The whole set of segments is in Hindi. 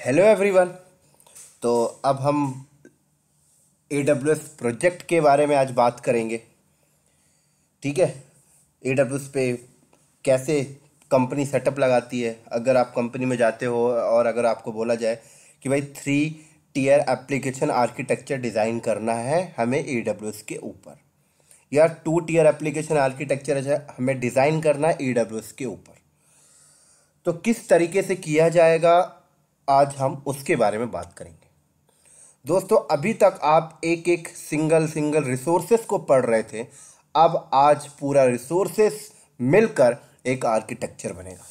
हेलो एवरीवन तो अब हम ए डब्ल्यू एस प्रोजेक्ट के बारे में आज बात करेंगे ठीक है ए डब्ल्यू एस पे कैसे कंपनी सेटअप लगाती है अगर आप कंपनी में जाते हो और अगर आपको बोला जाए कि भाई three tier application architecture design करना है हमें ए डब्ल्यू एस के ऊपर या टू टीयर एप्लीकेशन आर्किटेक्चर हमें डिज़ाइन करना है ए डब्ल्यू एस के ऊपर तो किस तरीके से किया जाएगा आज हम उसके बारे में बात करेंगे दोस्तों अभी तक आप एक एक सिंगल सिंगल रिसोर्सेस को पढ़ रहे थे अब आज पूरा रिसोर्सेस मिलकर एक आर्किटेक्चर बनेगा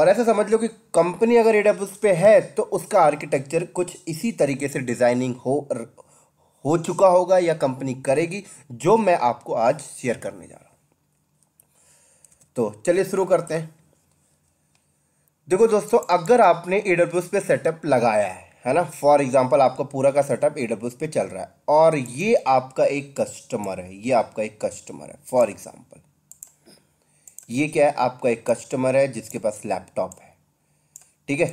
और ऐसा समझ लो कि कंपनी अगर एडब पे है तो उसका आर्किटेक्चर कुछ इसी तरीके से डिज़ाइनिंग हो हो चुका होगा या कंपनी करेगी जो मैं आपको आज शेयर करने जा रहा हूं तो चलिए शुरू करते हैं देखो दोस्तों अगर आपने ए पे सेटअप लगाया है है ना फॉर एग्जाम्पल आपका पूरा का सेटअप ए पे चल रहा है और ये आपका एक कस्टमर है ये आपका एक कस्टमर है फॉर एग्जाम्पल ये क्या है आपका एक कस्टमर है जिसके पास लैपटॉप है ठीक है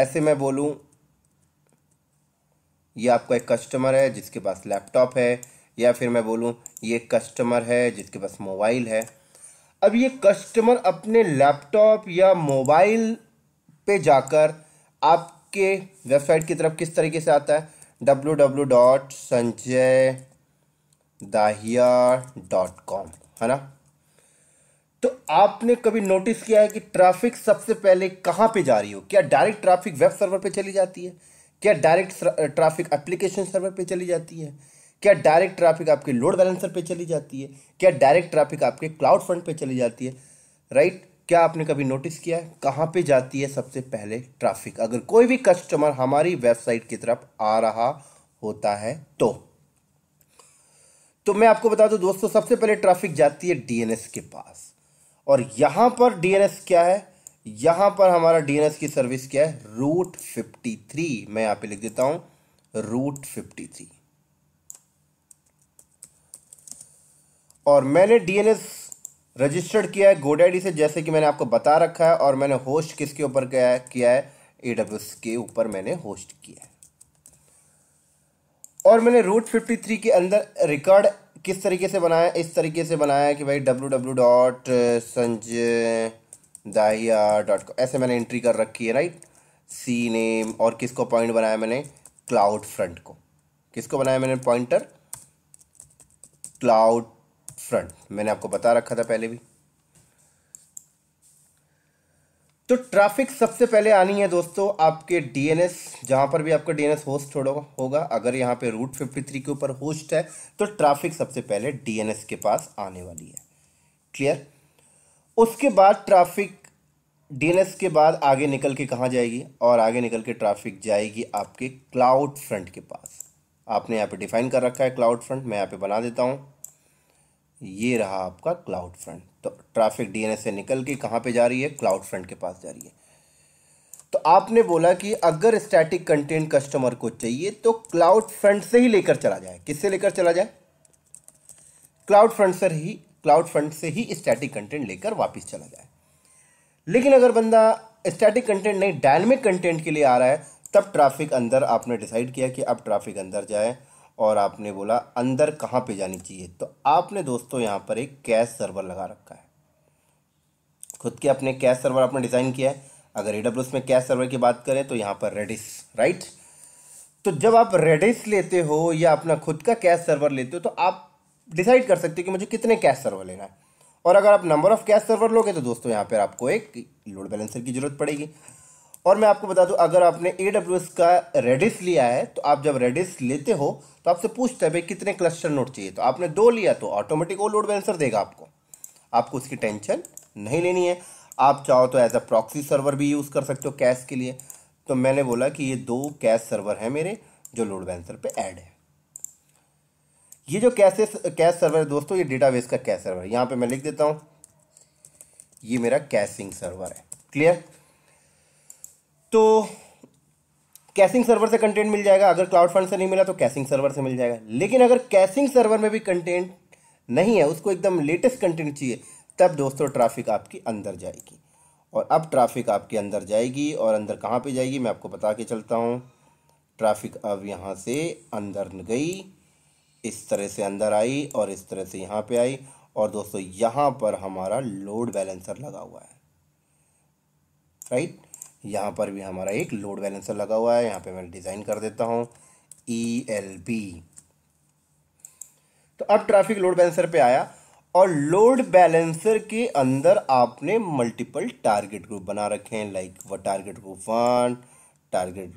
ऐसे मैं बोलूँ ये आपका एक कस्टमर है जिसके पास लैपटॉप है या फिर मैं बोलूँ ये कस्टमर है जिसके पास मोबाइल है अब ये कस्टमर अपने लैपटॉप या मोबाइल पे जाकर आपके वेबसाइट की तरफ किस तरीके से आता है W W dot Sanjay Dahiya dot com है ना तो आपने कभी नोटिस किया है कि ट्रैफिक सबसे पहले कहाँ पे जा रही हो क्या डायरेक्ट ट्रैफिक वेब सर्वर पे चली जाती है क्या डायरेक्ट ट्रैफिक एप्लीकेशन सर्वर पे चली जाती है क्या डायरेक्ट ट्रैफिक आपके लोड बैलेंसर पे चली जाती है क्या डायरेक्ट ट्रैफिक आपके क्लाउड फ्रंट पे चली जाती है राइट right? क्या आपने कभी नोटिस किया है कहाँ पे जाती है सबसे पहले ट्रैफिक अगर कोई भी कस्टमर हमारी वेबसाइट की तरफ आ रहा होता है तो तो मैं आपको बता दूं दोस्तों सबसे पहले ट्रैफिक जाती है डीएनएस के पास और यहां पर डीएनएस क्या है यहां पर हमारा डीएनएस की सर्विस क्या है रूट फिफ्टी थ्री मैं यहां पे लिख देता हूं रूट फिफ्टी थ्री और मैंने डीएनएस रजिस्टर्ड किया है गोडेडी से जैसे कि मैंने आपको बता रखा है और मैंने होस्ट किसके ऊपर किया है ए के ऊपर मैंने होस्ट किया है और मैंने रूट फिफ्टी थ्री के अंदर रिकॉर्ड किस तरीके से बनाया इस तरीके से बनाया कि भाई W W dot Sanjay Dahiya dot com ऐसे मैंने एंट्री कर रखी है राइट सी नेम और किसको पॉइंट बनाया मैंने क्लाउड फ्रंट को किसको बनाया मैंने पॉइंटर क्लाउड फ्रंट मैंने आपको बता रखा था पहले भी तो ट्रैफिक सबसे पहले आनी है दोस्तों आपके डीएनएस जहां पर भी आपका डीएनएस होस्ट होगा अगर यहां पे रूट फिफ्टी थ्री के ऊपर होस्ट है तो ट्रैफिक सबसे पहले डीएनएस के पास आने वाली है क्लियर उसके बाद ट्रैफिक डीएनएस के बाद आगे निकल के कहाँ जाएगी और आगे निकल के ट्रैफिक जाएगी आपके क्लाउड फ्रंट के पास आपने यहाँ पे डिफाइन कर रखा है क्लाउड फ्रंट मैं यहाँ पे बना देता हूँ ये रहा आपका क्लाउड फ्रंट तो ट्रैफिक डीएनएस से निकल के कहाँ पे जा रही है क्लाउड फ्रंट के पास जा रही है तो आपने बोला कि अगर स्टैटिक कंटेंट कस्टमर को चाहिए तो क्लाउड फ्रंट से ही लेकर चला जाए किससे लेकर चला जाए क्लाउड फ्रंट से ही क्लाउड फ्रंट से ही स्टैटिक कंटेंट लेकर वापस चला जाए लेकिन अगर बंदा स्टैटिक कंटेंट नहीं डायनेमिक कंटेंट के लिए आ रहा है तब ट्रैफिक अंदर आपने डिसाइड किया कि अब ट्रैफिक अंदर जाए और आपने बोला अंदर कहाँ पे जानी चाहिए तो आपने दोस्तों यहाँ पर एक कैश सर्वर लगा रखा है खुद के अपने कैश सर्वर आपने डिज़ाइन किया है अगर ए में कैश सर्वर की बात करें तो यहाँ पर रेडिस राइट तो जब आप रेडिस लेते हो या अपना खुद का कैश सर्वर लेते हो तो आप डिसाइड कर सकते हो कि मुझे कितने कैश सर्वर लेना है और अगर आप नंबर ऑफ़ कैश सर्वर लोगे तो दोस्तों यहाँ पर आपको एक लोड बैलेंसर की ज़रूरत पड़ेगी और मैं आपको बता दूं अगर आपने ए का रेडिस लिया है तो आप जब रेडिस लेते हो तो आपसे पूछते हैं भाई कितने क्लस्टर नोट चाहिए तो आपने दो लिया तो ऑटोमेटिक वो लोड बैलेंसर देगा आपको आपको उसकी टेंशन नहीं लेनी है आप चाहो तो एज अ प्रॉक्सी सर्वर भी यूज़ कर सकते हो कैश के लिए तो मैंने बोला कि ये दो कैश सर्वर हैं मेरे जो लोड बैलेंसर पर ऐड है ये जो कैसे कैश सर्वर है दोस्तों ये डेटा का कैश सर्वर है यहाँ पर मैं लिख देता हूँ ये मेरा कैशिंग सर्वर है क्लियर तो कैसिंग सर्वर से कंटेंट मिल जाएगा अगर क्लाउड फंड से नहीं मिला तो कैसिंग सर्वर से मिल जाएगा लेकिन अगर कैसिंग सर्वर में भी कंटेंट नहीं है उसको एकदम लेटेस्ट कंटेंट चाहिए तब दोस्तों ट्रैफिक आपकी अंदर जाएगी और अब ट्रैफिक आपके अंदर जाएगी और अंदर कहाँ पे जाएगी मैं आपको बता के चलता हूँ ट्रैफिक अब यहाँ से अंदर गई इस तरह से अंदर आई और इस तरह से यहाँ पे आई और दोस्तों यहाँ पर हमारा लोड बैलेंसर लगा हुआ है राइट right? यहाँ पर भी हमारा एक लोड बैलेंसर लगा हुआ है यहाँ पे मैं डिज़ाइन कर देता हूँ ई एल बी तो अब ट्रैफिक लोड बैलेंसर पे आया और लोड बैलेंसर के अंदर आपने मल्टीपल टारगेट ग्रुप बना रखे हैं लाइक व target group one target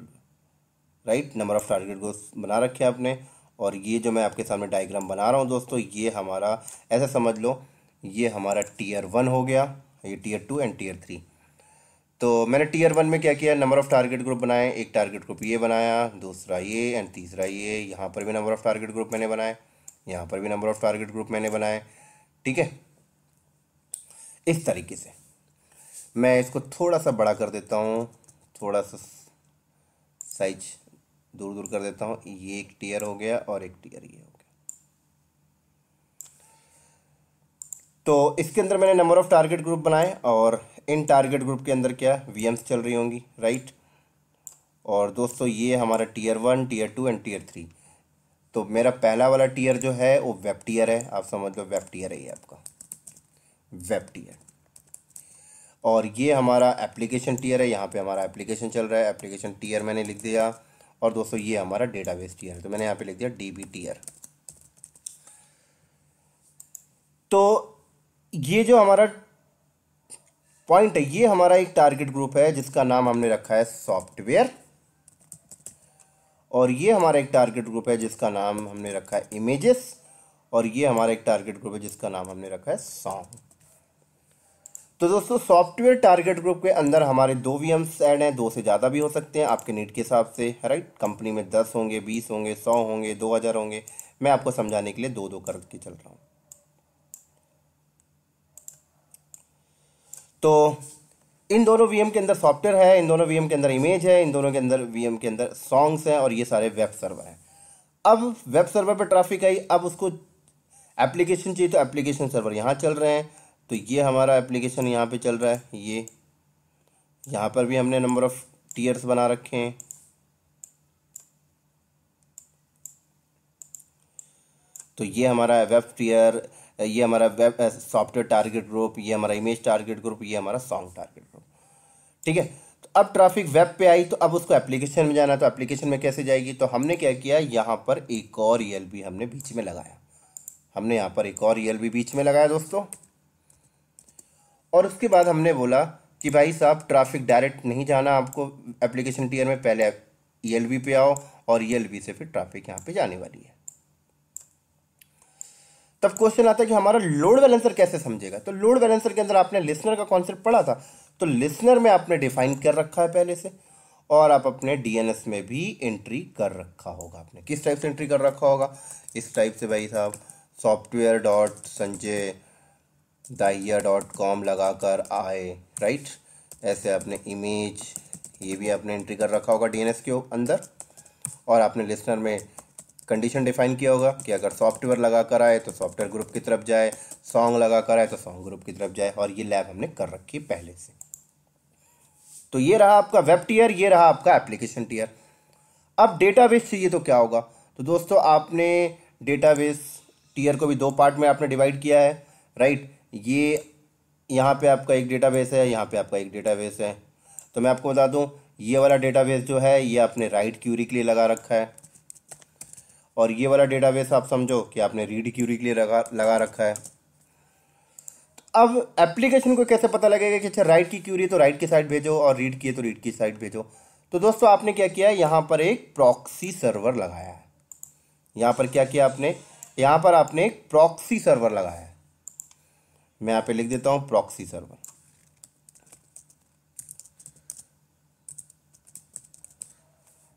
right number of target group बना रखे हैं आपने और ये जो मैं आपके सामने डायग्राम बना रहा हूँ दोस्तों ये हमारा ऐसा समझ लो ये हमारा टीयर वन हो गया ये tier two and tier three तो मैंने टीयर वन में क्या किया नंबर ऑफ़ टारगेट ग्रुप बनाए एक टारगेट ग्रुप ये बनाया दूसरा ये एंड तीसरा ये यहाँ पर भी नंबर ऑफ़ टारगेट ग्रुप मैंने बनाए यहाँ पर भी नंबर ऑफ़ टारगेट ग्रुप मैंने बनाए ठीक है इस तरीके से मैं इसको थोड़ा सा बड़ा कर देता हूँ थोड़ा सा साइज दूर दूर कर देता हूँ ये एक टीयर हो गया और एक टीयर ये हो गया तो इसके अंदर मैंने नंबर ऑफ़ टारगेट ग्रुप बनाए और इन टारगेट ग्रुप के अंदर क्या वी चल रही होंगी राइट और दोस्तों ये हमारा tier one tier two and tier three तो मेरा पहला वाला टीयर जो है वो वेब टीयर है आप समझ लो वेब टीयर है ये आपका वेब टीयर और ये हमारा एप्लीकेशन टीयर है यहाँ पे हमारा एप्लीकेशन चल रहा है एप्लीकेशन टीयर मैंने लिख दिया और दोस्तों ये हमारा डेटाबेस टीयर है तो मैंने यहाँ पे लिख दिया डी बी टीयर तो ये जो हमारा पॉइंट है ये हमारा एक टारगेट ग्रुप है जिसका नाम हमने रखा है सॉफ्टवेयर और ये हमारा एक टारगेट ग्रुप है जिसका नाम हमने रखा है इमेजेस और ये हमारा एक टारगेट ग्रुप है जिसका नाम हमने रखा है सॉन्ग तो दोस्तों सॉफ्टवेयर टारगेट ग्रुप के अंदर हमारे दो वी एम्स एड हैं दो से ज़्यादा भी हो सकते हैं आपके नीट के हिसाब से राइट कंपनी में दस होंगे बीस होंगे सौ होंगे दो हज़ार होंगे मैं आपको समझाने के लिए दो दो करके चल रहा हूँ तो इन दोनों वीएम के अंदर सॉफ्टवेयर है इन दोनों वीएम के अंदर इमेज है इन दोनों के अंदर वीएम के अंदर सॉन्ग्स हैं और ये सारे वेब सर्वर हैं अब वेब सर्वर पे ट्रैफिक आई अब उसको एप्लीकेशन चाहिए तो एप्लीकेशन सर्वर यहाँ चल रहे हैं तो ये हमारा एप्लीकेशन यहाँ पे चल रहा है ये यहाँ पर भी हमने नंबर ऑफ़ टीयर्स बना रखे हैं तो ये हमारा वेब टीयर ये हमारा वेब सॉफ्टवेयर टारगेट ग्रुप ये हमारा इमेज टारगेट ग्रुप ये हमारा सॉन्ग टारगेट ग्रुप ठीक है तो अब ट्रैफिक वेब पे आई तो अब उसको एप्लीकेशन में जाना तो एप्लीकेशन में कैसे जाएगी तो हमने क्या किया यहाँ पर एक और ई हमने बीच में लगाया हमने यहाँ पर एक और ई बीच में लगाया दोस्तों और उसके बाद हमने बोला कि भाई साहब ट्रैफिक डायरेक्ट नहीं जाना आपको एप्लीकेशन टीयर में पहले ई पे आओ और ई से फिर ट्रैफिक यहाँ पे जाने वाली है तब क्वेश्चन आता है कि हमारा लोड बैलेंसर कैसे समझेगा तो लोड बैलेंसर के अंदर आपने लिसनर का कॉन्सेप्ट पढ़ा था तो लिसनर में आपने डिफाइन कर रखा है पहले से और आप अपने डीएनएस में भी एंट्री कर रखा होगा आपने किस टाइप से एंट्री कर रखा होगा इस टाइप से भाई साहब software dot Sanjay Dahiya dot com लगा कर आए राइट ऐसे आपने इमेज ये भी आपने एंट्री कर रखा होगा डीएनएस के अंदर और आपने लिस्टनर में कंडीशन डिफाइन किया होगा कि अगर सॉफ्टवेयर लगा कर आए तो सॉफ्टवेयर ग्रुप की तरफ जाए सॉन्ग लगा कर आए तो सॉन्ग ग्रुप की तरफ जाए और ये लैब हमने कर रखी पहले से तो ये रहा आपका वेब टीयर ये रहा आपका एप्लीकेशन टीयर अब डेटाबेस चाहिए तो क्या होगा तो दोस्तों आपने डेटाबेस टीयर को भी दो पार्ट में आपने डिवाइड किया है राइट ये यहाँ पे आपका एक डेटाबेस है यहाँ पे आपका एक डेटाबेस है तो मैं आपको बता दूँ ये वाला डेटाबेस जो है ये आपने राइट क्यूरी के लिए लगा रखा है और ये वाला डेटाबेस आप समझो कि आपने रीड क्यूरी के लिए लगा लगा रखा है तो अब एप्लीकेशन को कैसे पता लगेगा कि अच्छा राइट की क्यूरी तो राइट की साइड भेजो और रीड की है तो रीड की साइड भेजो तो दोस्तों आपने क्या किया है यहाँ पर एक प्रॉक्सी सर्वर लगाया है यहाँ पर क्या किया आपने यहाँ पर आपने एक प्रॉक्सी सर्वर लगाया है मैं यहाँ पे लिख देता हूँ प्रॉक्सी सर्वर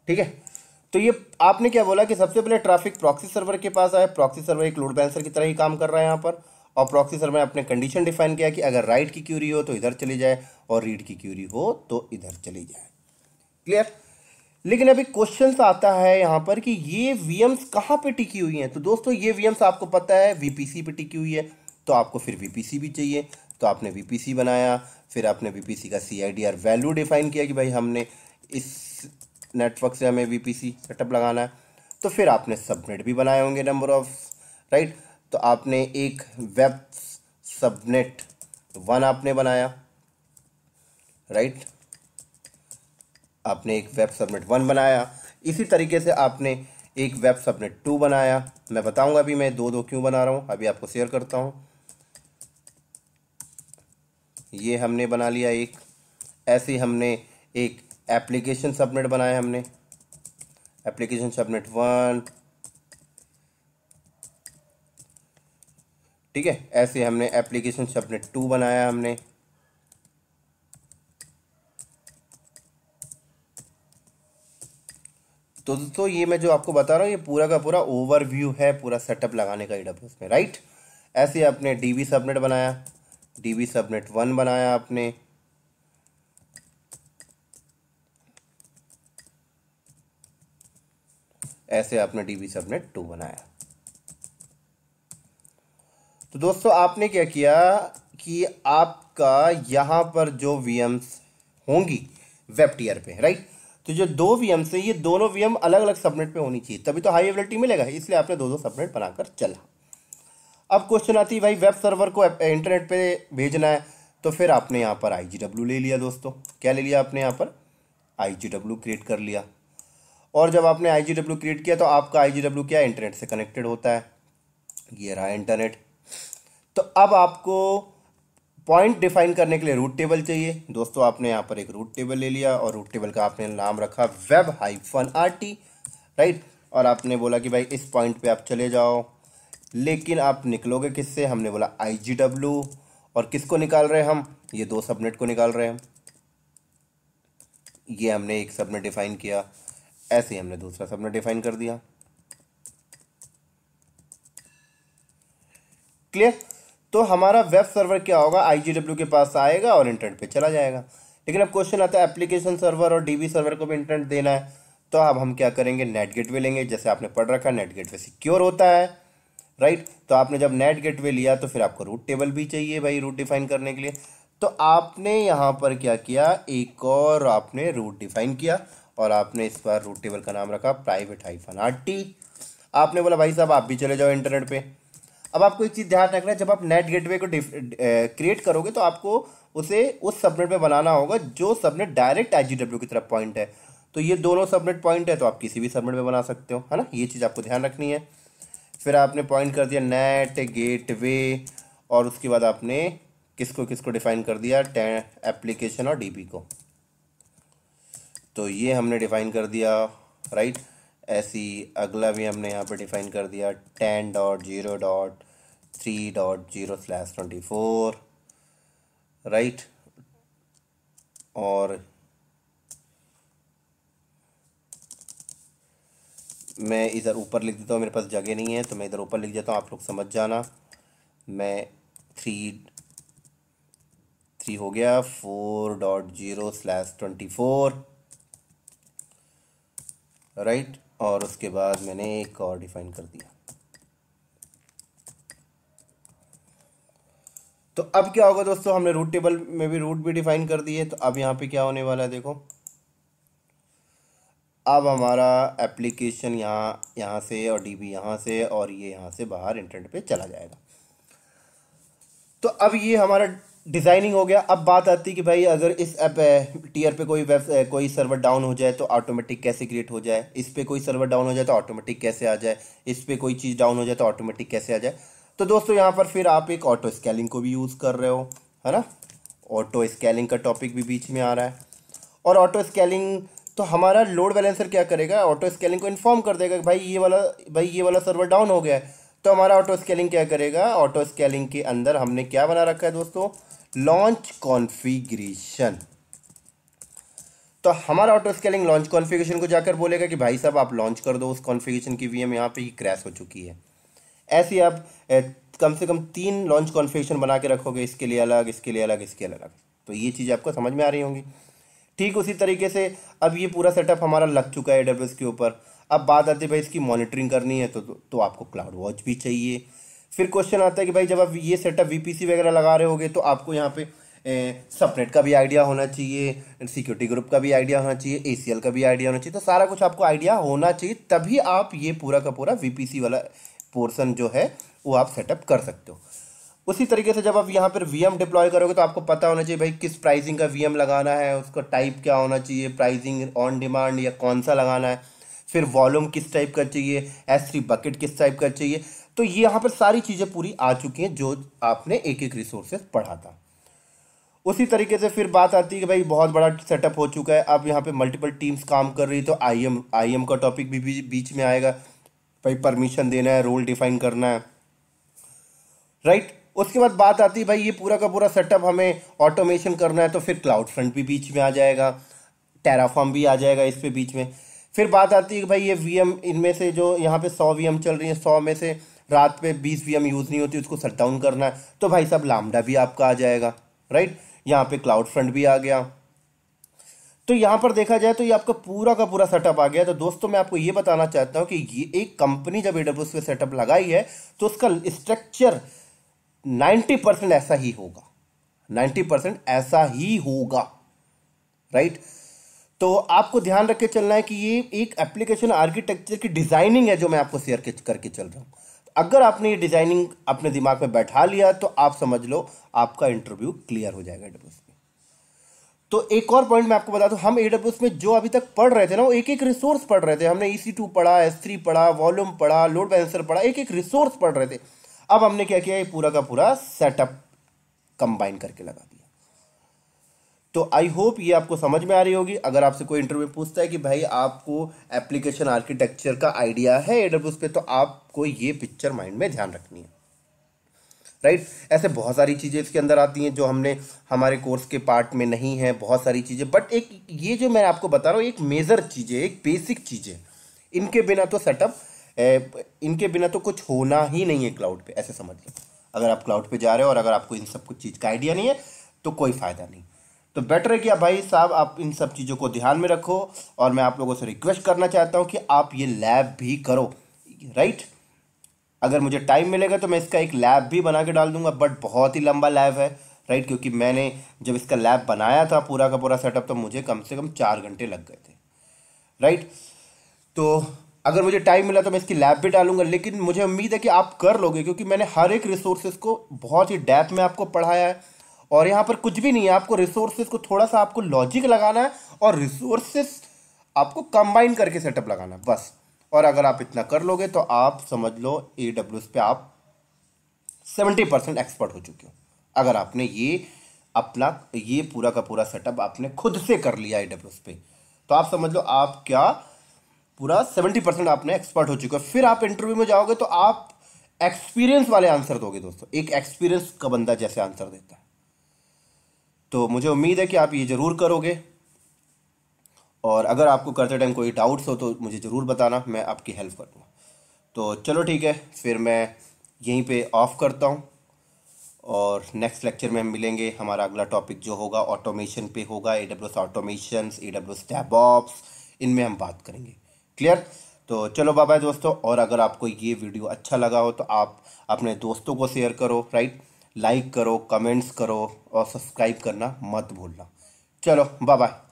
ठीक है तो ये आपने क्या बोला कि सबसे पहले ट्रैफिक प्रॉक्सी सर्वर के पास आया प्रॉक्सी सर्वर एक लोड बैलेंसर की तरह ही काम कर रहा है यहाँ पर और प्रॉक्सी सर्वर ने अपने कंडीशन डिफाइन किया कि अगर राइट की क्यूरी हो तो इधर चली जाए और रीड की क्यूरी हो तो इधर चली जाए क्लियर लेकिन अभी क्वेश्चन आता है यहाँ पर कि ये वीएम्स कहाँ पे टिकी हुई हैं तो दोस्तों ये वीएम्स आपको पता है वीपीसी पे टिकी हुई है तो आपको फिर वीपीसी भी चाहिए तो आपने वीपीसी बनाया फिर आपने वीपीसी का आर वैल्यू डिफाइन किया कि भाई हमने इस नेटवर्क से हमें वी सेटअप लगाना है तो फिर आपने सबनेट भी बनाए होंगे नंबर ऑफ राइट तो आपने एक वेब सबनेट वन आपने बनाया राइट आपने एक वेब सबनेट वन बनाया इसी तरीके से आपने एक वेब सबनेट टू बनाया मैं बताऊंगा अभी मैं दो दो क्यों बना रहा हूं अभी आपको शेयर करता हूं ये हमने बना लिया एक ऐसे हमने एक एप्लीकेशन सबनेट बनाया हमने एप्लीकेशन सबनेट वन ठीक है ऐसे हमने एप्लीकेशन सबमिट टू बनाया हमने तो दोस्तों ये मैं जो आपको बता रहा हूँ ये पूरा का पूरा ओवरव्यू है पूरा सेटअप लगाने का ईडब्ल्यूएस में राइट ऐसे आपने डीबी सबनेट बनाया डीबी सबनेट वन बनाया आपने ऐसे आपने डी बी सबनेट टू बनाया तो दोस्तों आपने क्या किया कि आपका यहां पर जो वी होंगी वेब टीयर पे राइट तो जो दो वी एम्स हैं ये दोनों वी अलग अलग सबनेट पे होनी चाहिए तभी तो हाई एबिलिटी मिलेगा इसलिए आपने दो दो सबनेट बनाकर चला अब क्वेश्चन आती है भाई वेब सर्वर को इंटरनेट पे भेजना है तो फिर आपने यहाँ पर आई ले लिया दोस्तों क्या ले लिया आपने यहाँ पर आई क्रिएट कर लिया और जब आपने आई क्रिएट किया तो आपका आई क्या इंटरनेट से कनेक्टेड होता है ये रहा इंटरनेट तो अब आपको पॉइंट डिफाइन करने के लिए रूट टेबल चाहिए दोस्तों आपने यहाँ पर एक रूट टेबल ले लिया और रूट टेबल का आपने नाम रखा web hyphen R T right और आपने बोला कि भाई इस पॉइंट पे आप चले जाओ लेकिन आप निकलोगे किससे हमने बोला आई जी डब्ल्यू और किसको निकाल रहे हैं हम ये दो सबनेट को निकाल रहे हैं ये हमने एक सबनेट डिफाइन किया ऐसे ही हमने दूसरा सबनेट डिफाइन कर दिया क्लियर तो हमारा वेब सर्वर क्या होगा आईजीडब्ल्यू के पास आएगा और इंटरनेट पे चला जाएगा लेकिन अब क्वेश्चन आता है एप्लीकेशन सर्वर और डीबी सर्वर को भी इंटरनेट देना है तो अब हम क्या करेंगे नेट वे लेंगे जैसे आपने पढ़ रखा नेट वे सिक्योर होता है राइट तो आपने जब नेट वे लिया तो फिर आपको रूट टेबल भी चाहिए भाई रूट डिफाइन करने के लिए तो आपने यहाँ पर क्या किया एक और आपने रूट डिफाइन किया और आपने इस बार रूट टेबल का नाम रखा प्राइवेट हाइफन आर टी आपने बोला भाई साहब आप भी चले जाओ इंटरनेट पे अब आपको एक चीज़ ध्यान रखना है जब आप नेट गेटवे को क्रिएट करोगे तो आपको उसे उस सबनेट में बनाना होगा जो सबनेट डायरेक्ट आई की तरफ पॉइंट है तो ये दोनों सबनेट पॉइंट है तो आप किसी भी सबनेट में बना सकते हो है ना ये चीज़ आपको ध्यान रखनी है फिर आपने पॉइंट कर दिया नेट गेटवे और उसके बाद आपने किसको किसको डिफाइन कर दिया एप्लीकेशन और डीबी को तो ये हमने डिफ़ाइन कर दिया राइट ऐसी अगला भी हमने यहाँ पर डिफ़ाइन कर दिया ten dot zero dot three dot zero slash twenty four right और मैं इधर ऊपर लिख देता हूँ मेरे पास जगह नहीं है तो मैं इधर ऊपर लिख देता हूँ आप लोग समझ जाना मैं थ्री थ्री हो गया four dot zero slash twenty four right और उसके बाद मैंने एक और डिफाइन कर दिया तो अब क्या होगा दोस्तों हमने रूट टेबल में भी रूट भी डिफाइन कर दिए तो अब यहां पे क्या होने वाला है देखो अब हमारा एप्लीकेशन यहां यहां से और डीबी यहां से और ये यहां से बाहर इंटरनेट पे चला जाएगा तो अब ये हमारा डिज़ाइनिंग हो गया अब बात आती है कि भाई अगर इस ऐप टीयर पे कोई वेब कोई सर्वर डाउन हो जाए तो ऑटोमेटिक कैसे क्रिएट हो जाए इस पे कोई सर्वर डाउन हो जाए तो ऑटोमेटिक कैसे आ जाए इस पे कोई चीज़ डाउन हो जाए तो ऑटोमेटिक कैसे आ जाए तो दोस्तों यहाँ पर फिर आप एक ऑटो स्केलिंग को भी यूज़ कर रहे हो है ना ऑटो स्केलिंग का टॉपिक भी बीच में आ रहा है और ऑटो स्केलिंग तो हमारा लोड बैलेंसर क्या करेगा ऑटो स्केलिंग को इन्फॉर्म कर देगा कि भाई ये वाला भाई ये वाला सर्वर डाउन हो गया है तो हमारा ऑटो स्केलिंग क्या करेगा ऑटो स्केलिंग के अंदर हमने क्या बना रखा है दोस्तों लॉन्च कॉन्फ़िगरेशन तो हमारा ऑटो स्केलिंग लॉन्च कॉन्फ़िगरेशन को जाकर बोलेगा कि भाई साहब आप लॉन्च कर दो उस कॉन्फ़िगरेशन की वीएम यहाँ पे ही क्रैश हो चुकी है ऐसे आप कम से कम तीन लॉन्च कॉन्फ़िगरेशन बना के रखोगे इसके लिए अलग इसके लिए अलग इसके लिए अलग तो ये चीज़ आपको समझ में आ रही होंगी ठीक उसी तरीके से अब ये पूरा सेटअप हमारा लग चुका है ए के ऊपर अब बात आती है भाई इसकी मॉनिटरिंग करनी है तो, तो, तो आपको क्लाउड वॉच भी चाहिए फिर क्वेश्चन आता है कि भाई जब आप ये सेटअप वीपीसी वगैरह लगा रहे होगे तो आपको यहाँ पे सपनेट का भी आइडिया होना चाहिए सिक्योरिटी ग्रुप का भी आइडिया होना चाहिए एसीएल का भी आइडिया होना चाहिए तो सारा कुछ आपको आइडिया होना चाहिए तभी आप ये पूरा का पूरा वीपीसी वाला पोर्सन जो है वो आप सेटअप कर सकते हो उसी तरीके से जब आप यहाँ पर वी डिप्लॉय करोगे तो आपको पता होना चाहिए भाई किस प्राइजिंग का वी लगाना है उसका टाइप क्या होना चाहिए प्राइजिंग ऑन डिमांड या कौन सा लगाना है फिर वॉल्यूम किस टाइप का चाहिए एस थ्री बकेट किस टाइप का चाहिए तो यहाँ पर सारी चीज़ें पूरी आ चुकी हैं जो आपने एक एक रिसोर्सेज पढ़ा था उसी तरीके से फिर बात आती है कि भाई बहुत बड़ा सेटअप हो चुका है अब यहाँ पे मल्टीपल टीम्स काम कर रही है तो आई एम आई एम का टॉपिक भी बीच में आएगा भाई परमिशन देना है रोल डिफाइन करना है राइट उसके बाद बात आती है भाई ये पूरा का पूरा सेटअप हमें ऑटोमेशन करना है तो फिर क्लाउड फ्रंट भी बीच में आ जाएगा टेराफॉर्म भी आ जाएगा इस पर बीच में फिर बात आती है कि भाई ये वी इनमें से जो यहाँ पे सौ वी चल रही है सौ में से रात में बीस वी यूज़ नहीं होती उसको शट डाउन करना है तो भाई साहब लामडा भी आपका आ जाएगा राइट यहाँ पे क्लाउड फ्रंट भी आ गया तो यहाँ पर देखा जाए तो ये आपका पूरा का पूरा सेटअप आ गया तो दोस्तों मैं आपको ये बताना चाहता हूँ कि ये एक कंपनी जब एडब्ल्यूएस पे सेटअप लगाई है तो उसका स्ट्रक्चर 90 परसेंट ऐसा ही होगा 90 परसेंट ऐसा ही होगा राइट तो आपको ध्यान रख के चलना है कि ये एक एप्लीकेशन आर्किटेक्चर की डिजाइनिंग है जो मैं आपको शेयर करके चल रहा हूँ अगर आपने ये डिज़ाइनिंग अपने दिमाग में बैठा लिया तो आप समझ लो आपका इंटरव्यू क्लियर हो जाएगा एडब्ल्यू में तो एक और पॉइंट मैं आपको बता दूं हम एडब्ल्यू में जो अभी तक पढ़ रहे थे ना वो एक एक रिसोर्स पढ़ रहे थे हमने ई सी टू पढ़ा एस थ्री पढ़ा वॉल्यूम पढ़ा लोड बैलेंसर पढ़ा एक एक रिसोर्स पढ़ रहे थे अब हमने क्या किया ये पूरा का पूरा सेटअप कंबाइन करके लगा दिया तो आई होप ये आपको समझ में आ रही होगी अगर आपसे कोई इंटरव्यू पूछता है कि भाई आपको एप्लीकेशन आर्किटेक्चर का आइडिया है एडब्ल्यूएस पे तो आपको ये पिक्चर माइंड में ध्यान रखनी है राइट right? ऐसे बहुत सारी चीज़ें इसके अंदर आती हैं जो हमने हमारे कोर्स के पार्ट में नहीं है बहुत सारी चीज़ें बट एक ये जो मैं आपको बता रहा हूँ एक मेजर चीज़ें एक बेसिक चीज़ें इनके बिना तो सेटअप इनके बिना तो कुछ होना ही नहीं है क्लाउड पे ऐसे समझ लो अगर आप क्लाउड पे जा रहे हो और अगर आपको इन सब कुछ चीज़ का आइडिया नहीं है तो कोई फ़ायदा नहीं तो बेटर है कि आप भाई साहब आप इन सब चीज़ों को ध्यान में रखो और मैं आप लोगों से रिक्वेस्ट करना चाहता हूँ कि आप ये लैब भी करो राइट अगर मुझे टाइम मिलेगा तो मैं इसका एक लैब भी बना के डाल दूंगा बट बहुत ही लंबा लैब है राइट क्योंकि मैंने जब इसका लैब बनाया था पूरा का पूरा सेटअप तो मुझे कम से कम चार घंटे लग गए थे राइट तो अगर मुझे टाइम मिला तो मैं इसकी लैब भी डालूंगा लेकिन मुझे उम्मीद है कि आप कर लोगे क्योंकि मैंने हर एक रिसोर्सेज को बहुत ही डेप में आपको पढ़ाया है और यहाँ पर कुछ भी नहीं है आपको रिसोर्सेज को थोड़ा सा आपको लॉजिक लगाना है और रिसोर्सेज आपको कंबाइन करके सेटअप लगाना है बस और अगर आप इतना कर लोगे तो आप समझ लो ए डब्ल्यू पे आप सेवेंटी परसेंट एक्सपर्ट हो चुके हो अगर आपने ये अपना ये पूरा का पूरा सेटअप आपने खुद से कर लिया ए डब्ल्यू पे तो आप समझ लो आप क्या पूरा सेवेंटी परसेंट आपने एक्सपर्ट हो चुके हो फिर आप इंटरव्यू में जाओगे तो आप एक्सपीरियंस वाले आंसर दोगे दोस्तों एक एक्सपीरियंस का बंदा जैसे आंसर देता है तो मुझे उम्मीद है कि आप ये ज़रूर करोगे और अगर आपको करते टाइम कोई डाउट्स हो तो मुझे ज़रूर बताना मैं आपकी हेल्प करूँगा तो चलो ठीक है फिर मैं यहीं पे ऑफ़ करता हूँ और नेक्स्ट लेक्चर में हम मिलेंगे हमारा अगला टॉपिक जो होगा ऑटोमेशन पे होगा A W S automation A W स्टैप ऑप्स इनमें हम बात करेंगे क्लियर तो चलो बाय दोस्तों और अगर आपको ये वीडियो अच्छा लगा हो तो आप अपने दोस्तों को शेयर करो राइट लाइक करो कमेंट्स करो और सब्सक्राइब करना मत भूलना चलो बाय बाय